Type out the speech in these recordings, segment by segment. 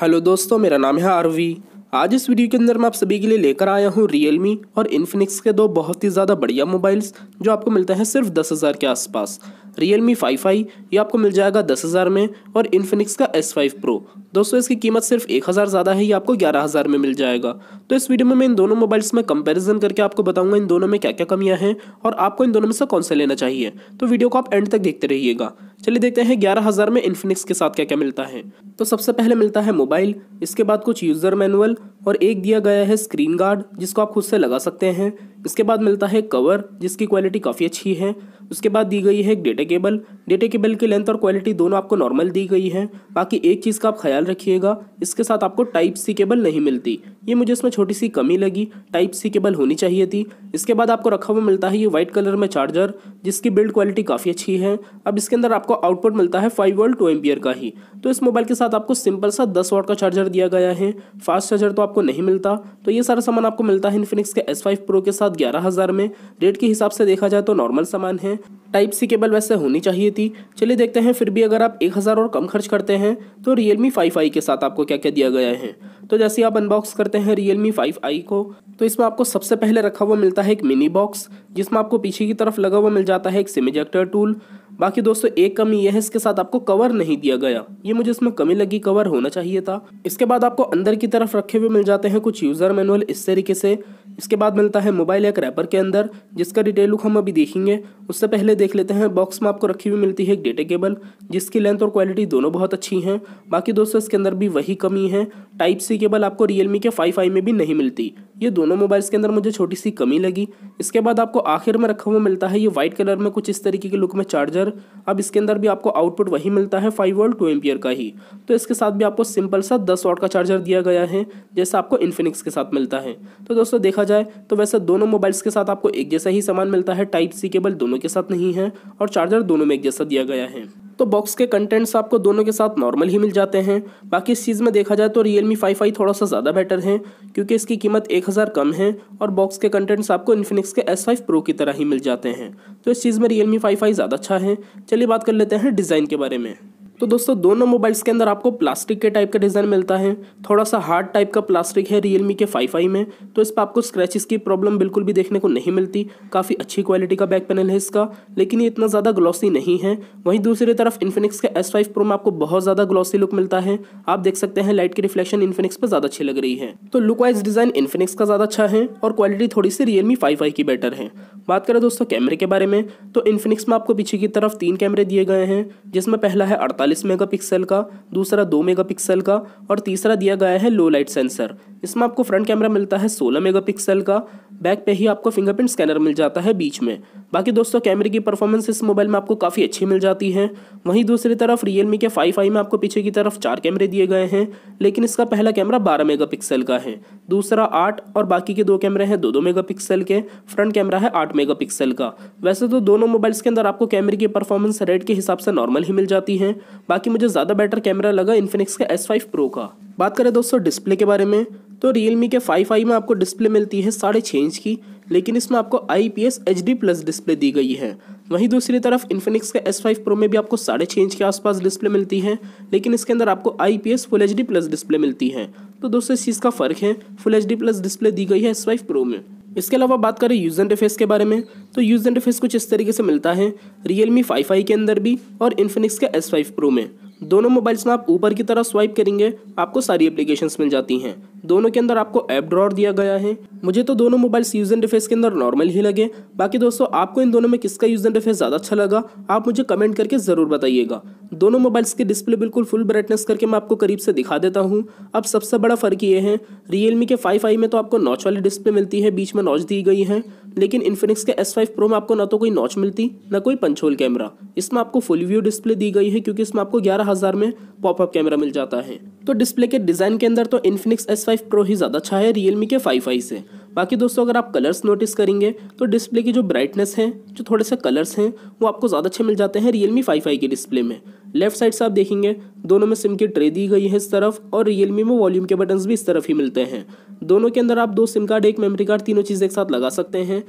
hello दोस्तों मेरा नाम है आरवी आज इस वीडियो के अंदर मैं आप सभी के लिए लेकर आया हूँ रियलमी और इन्फिनिक्स के दो बहुत ही ज़्यादा बढ़िया मोबाइल्स जो आपको मिलते हैं सिर्फ दस हज़ार के आसपास रियलमी फाइव फाइव ये आपको मिल जाएगा दस हज़ार में और इन्फिनिक्स का एस फाइव प्रो दोस्तों इसकी कीमत सिर्फ एक हज़ार ज़्यादा है ये आपको ग्यारह हज़ार में मिल जाएगा तो इस वीडियो में मैं इन दोनों मोबाइल्स में कंपैरिजन करके आपको बताऊंगा इन दोनों में क्या क्या कमियां हैं और आपको इन दोनों में से कौन सा लेना चाहिए तो वीडियो को आप एंड तक देखते रहिएगा चलिए देखते हैं ग्यारह हज़ार में इन्फिनिक्स के साथ क्या क्या मिलता है तो सबसे पहले मिलता है मोबाइल इसके बाद कुछ यूज़र मैनुअल और एक दिया गया है स्क्रीन गार्ड जिसको आप खुद से लगा सकते हैं इसके बाद मिलता है कवर जिसकी क्वालिटी काफ़ी अच्छी है उसके बाद दी गई है एक डेटा केबल डेटा केबल की लेंथ और क्वालिटी दोनों आपको नॉर्मल दी गई है बाकी एक चीज़ का आप ख्याल रखिएगा इसके साथ आपको टाइप सी केबल नहीं मिलती ये मुझे इसमें छोटी सी कमी लगी टाइप सी केबल होनी चाहिए थी इसके बाद आपको रखा हुआ मिलता है ये वाइट कलर में चार्जर जिसकी बिल्ड क्वालिटी काफ़ी अच्छी है अब इसके अंदर आपको आउटपुट मिलता है फाइव वोल्ट टू एम्पियर का ही तो इस मोबाइल के साथ आपको सिंपल सा दस वोट का चार्जर दिया गया है फास्ट चार्जर तो आपको नहीं मिलता तो ये सारा सामान आपको मिलता है इन्फिनिक्स के एस फाइव प्रो के साथ ग्यारह हज़ार में रेट के हिसाब से देखा जाए तो नॉर्मल सामान है टाइप सी केबल वैसे होनी चाहिए थी चलिए देखते हैं फिर भी अगर आप एक हज़ार और कम खर्च करते हैं तो रियल मी फाइव आई के साथ आपको क्या क्या दिया गया है तो जैसे आप अनबॉक्स करते हैं रियल मी फाइव आई को तो इसमें आपको सबसे पहले रखा हुआ मिलता है एक मिनी बॉक्स जिसमें आपको पीछे की तरफ लगा हुआ मिल जाता है एक सिम इजेक्टर टूल बाकी दोस्तों एक कमी यह है इसके साथ आपको कवर नहीं दिया गया ये मुझे इसमें कमी लगी कवर होना चाहिए था इसके बाद आपको अंदर की तरफ रखे हुए मिल जाते हैं कुछ यूज़र मैनुअल इस तरीके से इसके बाद मिलता है मोबाइल एक रैपर के अंदर जिसका डिटेल लुक हम अभी देखेंगे उससे पहले देख लेते हैं बॉक्स में आपको रखी हुई मिलती है एक डेटा केबल जिसकी लेंथ और क्वालिटी दोनों बहुत अच्छी हैं बाकी दोस्तों इसके अंदर भी वही कमी है टाइप सी केबल आपको रियलमी के फाइव आई में भी नहीं मिलती ये दोनों मोबाइल्स के अंदर मुझे छोटी सी कमी लगी इसके बाद आपको आखिर में रखा हुआ मिलता है ये वाइट कलर में कुछ इस तरीके के लुक में चार्जर अब इसके अंदर भी आपको आउटपुट वही मिलता है फाइव वोल्ट टू एमपियर का ही तो इसके साथ भी आपको सिंपल सा दस वॉट का चार्जर दिया गया है जैसा आपको इन्फिनिक्स के साथ मिलता है तो दोस्तों देखा जाए तो वैसे दोनों मोबाइल्स के साथ आपको एक जैसा ही सामान मिलता है टाइप सी केबल दोनों के साथ नहीं है और चार्जर दोनों में एक जैसा दिया गया है तो बॉक्स के कंटेंट्स आपको दोनों के साथ नॉर्मल ही मिल जाते हैं बाकी इस चीज़ में देखा जाए तो रियल मी फाइव आई थोड़ा सा ज़्यादा बेटर है क्योंकि इसकी कीमत एक हज़ार कम है और बॉक्स के कंटेंट्स आपको इन्फिनिक्स के एस फाइव प्रो की तरह ही मिल जाते हैं तो इस चीज़ में रियल मी फाइव आई ज़्यादा अच्छा है चलिए बात कर लेते हैं डिज़ाइन के बारे में तो दोस्तों दोनों मोबाइल्स के अंदर आपको प्लास्टिक के टाइप का डिज़ाइन मिलता है थोड़ा सा हार्ड टाइप का प्लास्टिक है रियल के फाइव फाइव में तो इस पर आपको स्क्रैचेस की प्रॉब्लम बिल्कुल भी देखने को नहीं मिलती काफ़ी अच्छी क्वालिटी का बैक पैनल है इसका लेकिन ये इतना ज़्यादा ग्लॉसी नहीं है वहीं दूसरी तरफ इन्फिनिक्स का एस फाइव प्रो में आपको बहुत ज़्यादा ग्लॉसी लुक मिलता है आप देख सकते हैं लाइट की रिफ्लेक्शन इन्फिनिक्स पर ज़्यादा अच्छी लग रही है तो लुक वाइज डिज़ाइन इन्फिनिक्स का ज़्यादा अच्छा है और क्वालिटी थोड़ी सी रियलमी फाइव की बेटर है बात करें दोस्तों कैमरे के बारे में तो इन्फिनिक्स में आपको पीछे की तरफ तीन कैमरे दिए गए हैं जिसमें पहला है अड़तालीस चालीस मेगापिक्सल का दूसरा दो मेगापिक्सल का और तीसरा दिया गया है लो लाइट सेंसर इसमें आपको फ्रंट कैमरा मिलता है 16 मेगापिक्सल का बैक पे ही आपको फिंगरप्रिंट स्कैनर मिल जाता है बीच में बाकी दोस्तों कैमरे की परफॉर्मेंस इस मोबाइल में आपको काफ़ी अच्छी मिल जाती है वहीं दूसरी तरफ रियलमी के फाइव आई में आपको पीछे की तरफ चार कैमरे दिए गए हैं लेकिन इसका पहला कैमरा बारह मेगा का है दूसरा आठ और बाकी के दो कैमरे हैं दो दो मेगा के फ्रंट कैमरा है आठ मेगा का वैसे तो दोनों मोबाइल्स के अंदर आपको कैमरे की परफॉर्मेंस रेट के हिसाब से नॉर्मल ही मिल जाती है बाकी मुझे ज़्यादा बेटर कैमरा लगा इन्फिनिक्स का एस फाइव प्रो का बात करें दोस्तों डिस्प्ले के बारे में तो रियलमी के फाइव आई में आपको डिस्प्ले मिलती है साढ़े छः इंच की लेकिन इसमें आपको I P S H D plus display दी गई है वहीं दूसरी तरफ इन्फिनिक्स का एस फाइव प्रो में भी आपको साढ़े छः इंच के आसपास डिस्प्ले मिलती है लेकिन इसके अंदर आपको I P S full H D plus display मिलती है तो दोस्तों इस चीज़ का फ़र्क है full H D plus display दी गई है एस फाइव प्रो में इसके अलावा बात करें यूज़ इंटरफेस के बारे में तो यूज़ इंटरफेस कुछ इस तरीके से मिलता है रियलमी फाइव आई के अंदर भी और इन्फिनिक्स के एस फाइव प्रो में दोनों मोबाइल्स में आप ऊपर की तरफ स्वाइप करेंगे आपको सारी एप्लीकेशंस मिल जाती हैं दोनों के अंदर आपको एप ड्रॉर दिया गया है मुझे तो दोनों मोबाइल यूज इंटरफेस के अंदर नॉर्मल ही लगे बाकी दोस्तों आपको इन दोनों में किसका एंड इंटरफेस ज़्यादा अच्छा लगा आप मुझे कमेंट करके ज़रूर बताइएगा दोनों मोबाइल्स के डिस्प्ले बिल्कुल फुल ब्राइटनेस करके मैं आपको करीब से दिखा देता हूँ अब सबसे बड़ा फ़र्क ये है रियलमी के फाइव में तो आपको नॉच वाली डिस्प्ले मिलती है बीच में नॉच दी गई है लेकिन इन्फिनिक्स के एस फाइव प्रो में आपको ना तो कोई नॉच मिलती ना कोई पंचोल कैमरा इसमें आपको फुल व्यू डिस्प्ले दी गई है क्योंकि इसमें आपको ग्यारह हज़ार में पॉपअप कैमरा मिल जाता है तो डिस्प्ले के डिज़ाइन के अंदर तो Infinix S five five pro ही ज़्यादा अच्छा है रियलमी के फाइव आई से बाकी दोस्तों अगर आप कलर्स नोटिस करेंगे तो डिस्प्ले की जो ब्राइटनेस है जो थोड़े से कलर्स हैं वो आपको ज़्यादा अच्छे मिल जाते हैं रियलमी फाइव आई के डिस्प्ले में लेफ्ट साइड से आप देखेंगे दोनों में सिम की ट्रे दी गई है इस तरफ और रियलमी में वॉल्यूम के बटन्स भी इस तरफ ही मिलते हैं दोनों के अंदर आप दो सिम कार्ड एक मेमोरी कार्ड तीनों चीज़ एक साथ लगा सकते हैं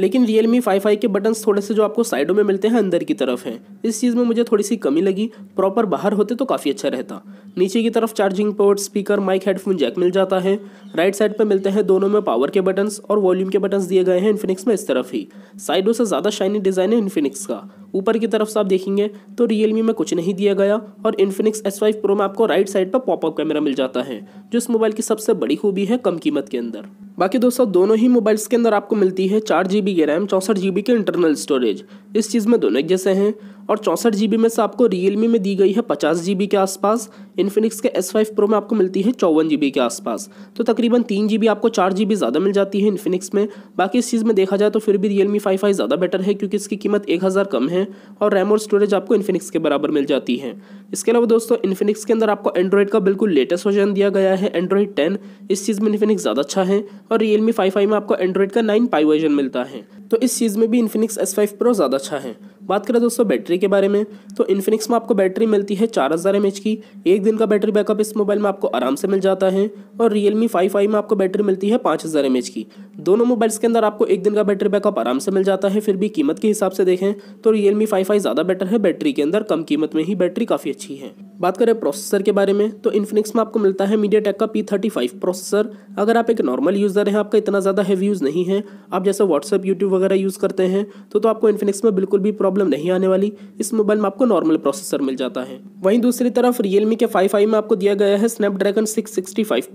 लेकिन रियल मी फाइव फाइव के बटन थोड़े से जो आपको साइडों में मिलते हैं अंदर की तरफ हैं इस चीज़ में मुझे थोड़ी सी कमी लगी प्रॉपर बाहर होते तो काफ़ी अच्छा रहता नीचे की तरफ charging port speaker mic headphone jack मिल जाता है राइट साइड पर मिलते हैं दोनों में पावर के बटन्स और वॉल्यूम के बटन्स दिए गए हैं इन्फिनिक्स में इस तरफ ही साइडों से ज़्यादा शाइनी डिज़ाइन है इन्फिनिक्स का ऊपर की तरफ से आप देखेंगे तो रियलमी में कुछ नहीं दिया गया और इन्फिनिक्स एस फाइव प्रो में आपको राइट साइड पर पॉपअप कैमरा मिल जाता है जो इस मोबाइल की सबसे बड़ी खूबी है कम कीमत के अंदर बाकी दोस्तों दोनों ही मोबाइल्स के अंदर आपको मिलती है चार जी बी की रैम चौंसठ जी के इंटरनल स्टोरेज इस चीज़ में दोनों जैसे हैं और चौंसठ जी में से आपको रियलमी में दी गई है पचास जी के आसपास इन्फिनिक्स के एस फाइव प्रो में आपको मिलती है चौवन जी के आसपास तो तकरीबन तीन जी आपको चार जी ज़्यादा मिल जाती है इन्फिनिक्स में बाकी इस चीज़ में देखा जाए तो फिर भी रियलमी फाइव फाइव ज़्यादा बेटर है क्योंकि इसकी कीमत एक हज़ार कम है और रैम और स्टोरेज आपको इन्फिनिक्स के बराबर मिल जाती है इसके अलावा दोस्तों इन्फिनिक्स के अंदर आपको एंड्रॉइड का बिल्कुल लेटेस्ट वर्जन दिया गया है एंड्रॉइड टेन इस चीज़ में इन्फिनिक्स ज़्यादा अच्छा है और रियलमी फाइव में आपको एंड्रॉइड का नाइन पाई वर्जन मिलता है तो इस चीज़ में भी इन्फिनिक्स एस फाइव प्रो ज़्यादा 是。बात करें दोस्तों बैटरी के बारे में तो इन्फिनिक्स में आपको बैटरी मिलती है चार हज़ार एम की एक दिन का बैटरी बैकअप इस मोबाइल में आपको आराम से मिल जाता है और रियलमी फाइव फाइव में आपको बैटरी मिलती है पाँच हज़ार एम की दोनों मोबाइल्स के अंदर आपको एक दिन का बैटरी बैकअप आराम से मिल जाता है फिर भी कीमत के हिसाब से देखें तो रियलमी फाइव फाइव ज़्यादा बेटर है बैटरी के अंदर कम कीमत में ही बैटरी काफ़ी अच्छी है बात करें प्रोसेसर के बारे में तो इन्फिनिक्स में आपको मिलता है मीडिया टेक का पी थर्टी फाइव प्रोसेसर अगर आप एक नॉर्मल यूज़र हैं आपका इतना ज़्यादा हैवी यूज़ नहीं है आप जैसे व्हाट्सअप यूट्यूब वगैरह यूज़ करते हैं तो, तो आपको इन्फिनिक्स में बिल्कुल भी प्रॉब्लम प्रॉब्लम नहीं आने वाली इस मोबाइल में आपको नॉर्मल प्रोसेसर मिल जाता है वहीं दूसरी तरफ रियलमी के फाइव आई में आपको दिया गया है स्नैपड्रैगन सिक्स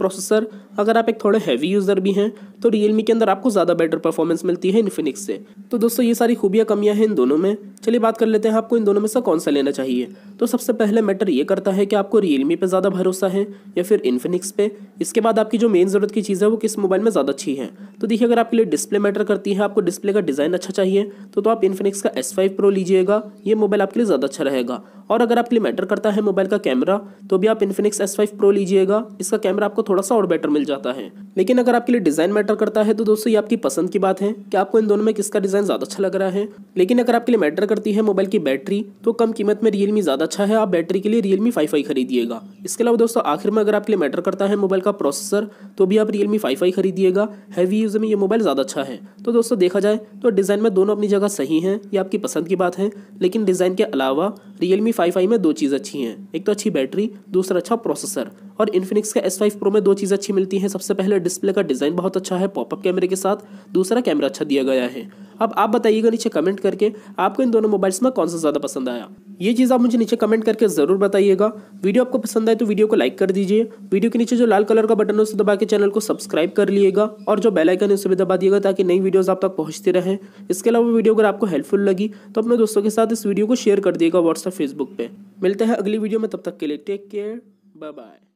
प्रोसेसर अगर आप एक थोड़े हैवी यूज़र भी हैं तो रियलमी के अंदर आपको ज़्यादा बेटर परफॉर्मेंस मिलती है इन्फिनिक्स से तो दोस्तों ये सारी खूबियाँ कमियाँ हैं इन दोनों में चलिए बात कर लेते हैं आपको इन दोनों में से कौन सा लेना चाहिए तो सबसे पहले मैटर ये करता है कि आपको रियलमी पर ज़्यादा भरोसा है या फिर इन्फिनिक्स पे इसके बाद आपकी जो मेन ज़रूरत की चीज़ है वो किस मोबाइल में ज़्यादा अच्छी है तो देखिए अगर आपके लिए डिस्प्ले मैटर करती है आपको डिस्प्ले का डिज़ाइन अच्छा चाहिए तो, तो आप इन्फिनिक्स का एस फाइव प्रो लीजिएगा ये मोबाइल आपके लिए ज़्यादा अच्छा रहेगा और अगर आपके लिए मैटर करता है मोबाइल का कैमरा तो भी आप इन्फिनिक्स एस फाइव प्रो लीजिएगा इसका कैमरा आपको थोड़ा सा और बेटर मिल जाता है लेकिन अगर आपके लिए डिज़ाइन मैटर मैटर करता है तो दोस्तों ये आपकी पसंद की बात है कि आपको इन दोनों में किसका डिज़ाइन ज़्यादा अच्छा लग रहा है लेकिन अगर आपके लिए मैटर करती है मोबाइल की बैटरी तो कम कीमत में रियलमी ज़्यादा अच्छा है आप बैटरी के लिए रियलमी फाइव आई खरीदिएगा इसके अलावा दोस्तों आखिर में अगर आपके लिए मैटर करता है मोबाइल का प्रोसेसर तो भी आप रियलमी फाइव आई खरीदिएगा हैवी यूज़ में ये मोबाइल ज़्यादा अच्छा है तो दोस्तों देखा जाए तो डिज़ाइन में दोनों अपनी जगह सही हैं ये आपकी पसंद की बात है लेकिन डिज़ाइन के अलावा रियलमी फाइव आई में दो चीज़ अच्छी हैं एक तो अच्छी बैटरी दूसरा अच्छा प्रोसेसर और इन्फिनिक्स का एस फाइव प्रो में दो चीज़ें अच्छी मिलती हैं सबसे पहले डिस्प्ले का डिज़ाइन बहुत अच्छा है पॉपअप कैमरे के साथ दूसरा कैमरा अच्छा दिया गया है अब आप बताइएगा नीचे कमेंट करके आपको इन दोनों मोबाइल्स में कौन सा ज़्यादा पसंद आया ये चीज़ आप मुझे नीचे कमेंट करके ज़रूर बताइएगा वीडियो आपको पसंद आए तो वीडियो को लाइक कर दीजिए वीडियो के नीचे जो लाल कलर का बटन है उसे दबा के चैनल को सब्सक्राइब कर लीजिएगा और जो बेल आइकन है उसे भी दबा दिएगा ताकि नई वीडियोज आप तक पहुंचती रहे इसके अलावा वीडियो अगर आपको हेल्पफुल लगी तो अपने दोस्तों के साथ इस वीडियो को शेयर कर दिएगा व्हाट्सअप फेसबुक पर मिलते हैं अगली वीडियो में तब तक के लिए टेक केयर बाय बाय